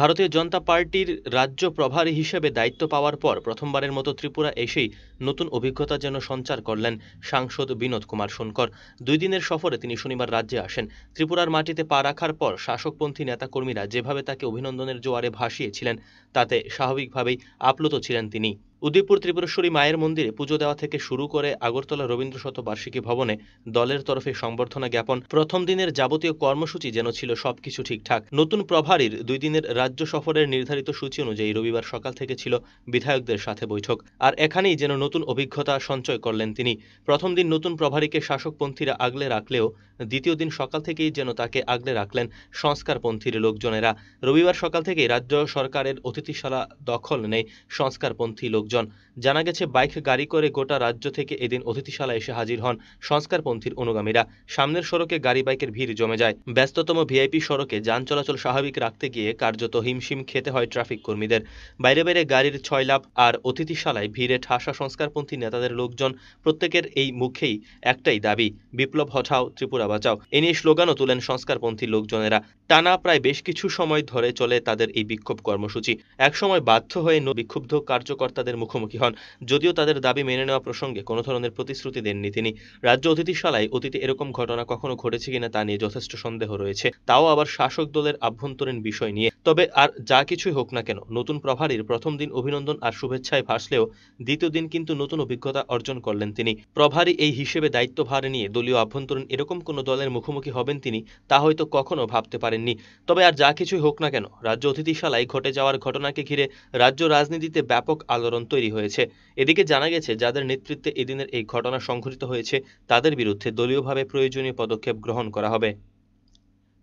ভারতীয় জনতা পার্টির রাজ্য প্রভারী হিসেবে দায়িত্ব পাওয়ার পর প্রথমবারের মতো ত্রিপুরা এসেই নতুন অভিজ্ঞতা যেন সঞ্চার করলেন সাংসদ বিনোদ কুমার সোনকর দুই দিনের সফরে তিনি শনিবার রাজ্যে আসেন ত্রিপুরার মাটিতে পা রাখার পর শাসকপন্থী নেতাকর্মীরা যেভাবে তাকে অভিনন্দনের জোয়ারে ভাসিয়েছিলেন তাতে স্বাভাবিকভাবেই আপ্লুত ছিলেন তিনি উদয়পুর ত্রিপুরেশ্বরী মায়ের মন্দিরে পুজো দেওয়া থেকে শুরু করে আগরতলা রবীন্দ্র শতবার্ষিকী ভবনে দলের তরফে সংবর্ধনা জ্ঞাপন প্রথম দিনের যাবতীয় কর্মসূচি যেন ছিল সবকিছু ঠিকঠাক নতুন প্রভারীর দুই দিনের রাজ্য সফরের নির্ধারিত সূচি অনুযায়ী রবিবার সকাল থেকে ছিল বিধায়কদের সাথে বৈঠক আর এখানেই যেন নতুন অভিজ্ঞতা সঞ্চয় করলেন তিনি প্রথম দিন নতুন প্রভারীকে শাসকপন্থীরা আগলে রাখলেও দ্বিতীয় দিন সকাল থেকেই যেন তাকে আগলে রাখলেন সংস্কারপন্থীর লোকজনেরা রবিবার সকাল থেকেই রাজ্য সরকারের অতিথিশালা দখল নেই সংস্কারপন্থী লোকজন লোকজন জানা গেছে বাইক গাড়ি করে গোটা রাজ্য থেকে এদিন অতিথিশালা এসে হাজির হন সংস্কারপন্থীর অনুগামীরা সামনের সড়কে গাড়ি বাইকের ভিড় জমে যায় ব্যস্ততম ভিআইপি সড়কে যান চলাচল স্বাভাবিক রাখতে গিয়ে কার্যত হিমশিম খেতে হয় ট্রাফিক কর্মীদের বাইরে বাইরে গাড়ির ছয় লাভ আর অতিথিশালায় ভিড়ে ঠাসা সংস্কারপন্থী নেতাদের লোকজন প্রত্যেকের এই মুখেই একটাই দাবি বিপ্লব হঠাও ত্রিপুরা বাঁচাও এ নিয়ে স্লোগানও তুলেন সংস্কারপন্থী লোকজনেরা টানা প্রায় বেশ কিছু সময় ধরে চলে তাদের এই বিক্ষোভ কর্মসূচি একসময় বাধ্য হয়ে বিক্ষুব্ধ কার্যকর্তাদের মুখোমুখি হন যদিও তাদের দাবি মেনে নেওয়া প্রসঙ্গে কোনো ধরনের প্রতিশ্রুতি দেননি তিনি রাজ্য অতিথিশালায় অতীতে এরকম ঘটনা কখনো ঘটেছে কিনা তা নিয়ে যথেষ্ট সন্দেহ রয়েছে তাও আবার শাসক দলের আভ্যন্তরীণ বিষয় নিয়ে তবে আর যা কিছুই হোক না কেন নতুন প্রভারীর প্রথম দিন অভিনন্দন আর শুভেচ্ছায় ভাসলেও দ্বিতীয় দিন কিন্তু নতুন অভিজ্ঞতা অর্জন করলেন তিনি প্রভারী এই হিসেবে দায়িত্বভার নিয়ে দলীয় আভ্যন্তরীণ এরকম কোনো দলের মুখোমুখি হবেন তিনি তা হয়তো কখনো ভাবতে পারেননি তবে আর যা কিছুই হোক না কেন রাজ্য অতিথিশালায় ঘটে যাওয়ার ঘটনাকে ঘিরে রাজ্য রাজনীতিতে ব্যাপক আলোড়ন তৈরি হয়েছে এদিকে জানা গেছে যাদের নেতৃত্বে এদিনের এই ঘটনা সংঘটিত হয়েছে তাদের বিরুদ্ধে দলীয়ভাবে প্রয়োজনীয় পদক্ষেপ গ্রহণ করা হবে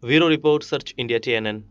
ভিরো রিপোর্ট সার্চ ইন্ডিয়া টিএনএন